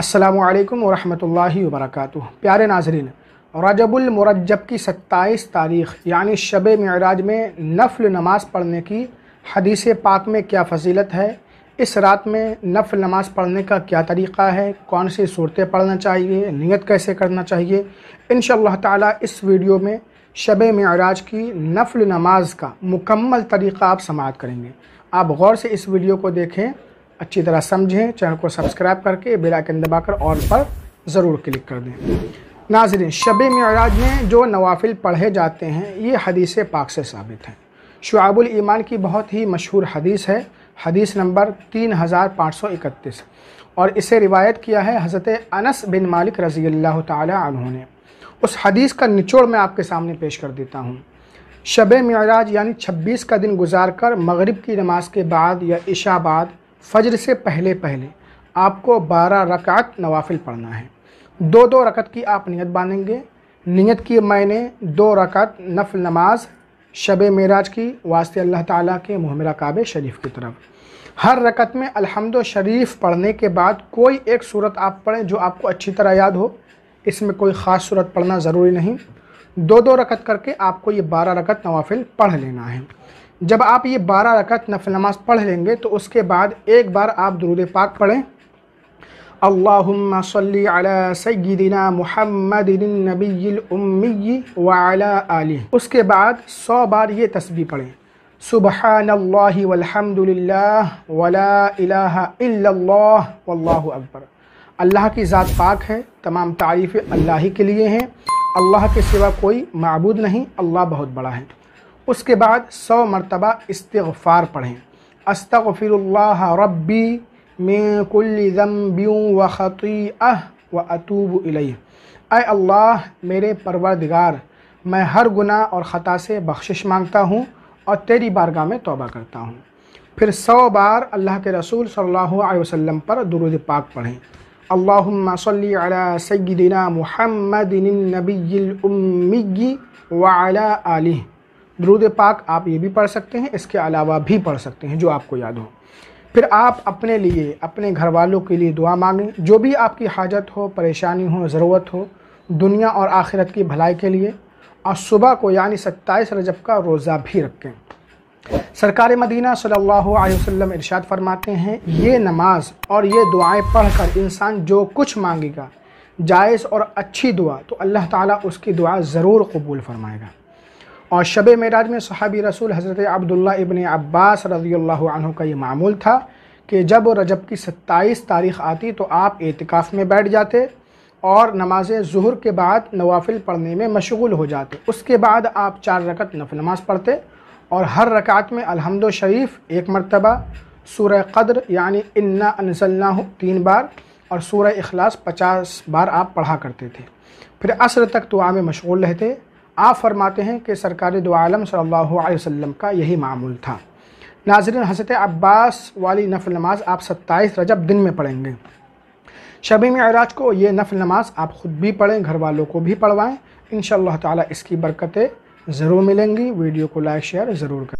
असलकम वरहमल वरक प्यारे नाजरीन रजबुलमरजब की सत्ताईस तारीख यानी शब मराज में नफल नमाज पढ़ने की हदीस पाक में क्या फजीलत है इस रात में नफल नमाज पढ़ने का क्या तरीक़ा है कौन सी सूरतें पढ़ना चाहिए नियत कैसे करना चाहिए इन ताला इस वीडियो में शब मराज की नफल नमाज का मुकम्मल तरीक़ा आप समात करेंगे आप गौर से इस वीडियो को देखें अच्छी तरह समझें चैनल को सब्सक्राइब करके आइकन दबाकर और पर ज़रूर क्लिक कर दें नाजरीन शब मराज में जो नवाफिल पढ़े जाते हैं ये हदीस पाक से साबित हैं शुआबुल ईमान की बहुत ही मशहूर हदीस है हदीस नंबर तीन हज़ार पाँच सौ इकतीस और इसे रिवायत किया है हज़रत अनस बिन मालिक रज़ी अल्लाह तहों ने उस हदीस का निचोड़ मैं आपके सामने पेश कर देता हूँ शब मराज यानी छब्बीस का दिन गुजार कर मगरब की नमाज के बाद या इशा बाद फजर से पहले पहले आपको बारह रकात नवाफिल पढ़ना है दो दो रकत की आप नियत बांधेंगे नियत की मैंने दो रकत नफल नमाज शब मराज की वास्ते अल्लाह ताला के मुहमरा काब शरीफ की तरफ हर रकत में अलहमद शरीफ पढ़ने के बाद कोई एक सूरत आप पढ़ें जो आपको अच्छी तरह याद हो इसमें कोई ख़ास सूरत पढ़ना ज़रूरी नहीं दो दो रकत करके आपको ये बारह रकत नवाफिल पढ़ लेना है जब आप ये बारह रकत नफल नमाज पढ़ लेंगे तो उसके बाद एक बार आप दरूद पाक पढ़ें अल्लाहुम्मा सल्ली अला सय्यिदिना मुहम्मदिन नबील उम्मी वाला आली उसके बाद सौ बार ये तस्बी पढ़ें सुबहान अल्लाह वलहमदुलिल्लाह वला इलाहा इल्लल्लाह वल्लाहु अकबर अल्लाह की ज़ात पाक है तमाम तारीफ़ें अल्लाह ही के लिए हैं अल्लाह के सिवा कोई मबूद नहीं अल्लाह बहुत बड़ा है उसके बाद सौ मरतबा इस्तफ़ार पढ़ें अस्तफ़िरल्ला रबी में कुल्ल व ख़ती अह व अतूब अय अल्लाह मेरे परवरदिगार मैं हर गुना और ख़ता से बख्शिश मांगता हूँ और तेरी बारगाह में तोबा करता हूँ फिर सौ बार अल्लाह के रसूल सल्लल्लाहु वसम पर दुरुद पाक पढ़ें अल्लाह सल्ली अला सय्यिदिना मुहम्मदिन नबील दरूद पाक आप ये भी पढ़ सकते हैं इसके अलावा भी पढ़ सकते हैं जो आपको याद हो फिर आप अपने लिए अपने घर वालों के लिए दुआ मांगें जो भी आपकी हाजत हो परेशानी हो ज़रूरत हो दुनिया और आखिरत की भलाई के लिए और सुबह को यानी सत्ताईस रजब का रोज़ा भी रखें सरकार मदीना सल्लल्लाहु अलैहि वसल्लम इरशाद फरमाते हैं ये नमाज और ये दुआएं पढ़कर इंसान जो कुछ मांगेगा जायज़ और अच्छी दुआ तो अल्लाह ताला उसकी दुआ ज़रूर कबूल फरमाएगा और शब मराज में सहाबी रसूल हज़रत अब्दुल्ला इबन अब्बास रजी अल्लाह का ये मामूल था कि जब रजब की सत्ताईस तारीख आती तो आप एहतिकाफ़ में बैठ जाते और नमाज जहर के बाद नवाफिल पढ़ने में मशगूल हो जाते उसके बाद आप चार रकत नफ नमाज पढ़ते और हर रकात में अलहमद शरीफ एक मरतबा सूर कद्र यानी इन्ना अनसलना तीन बार और सूर अखलास पचास बार आप पढ़ा करते थे फिर असर तक तो आम मशगूल रहते आप फरमाते हैं कि सरकार दो आलम सल्लल्लाहु का यही मामूल था नाजरन हसरत अब्बास वाली नफल नमाज आप सत्ताईस रजब दिन में पढ़ेंगे शबी मराज को ये नफल नमाज आप ख़ुद भी पढ़ें घर वालों को भी पढ़वाएँ इन ताला इसकी बरकतें ज़रूर मिलेंगी वीडियो को लाइक शेयर ज़रूर करें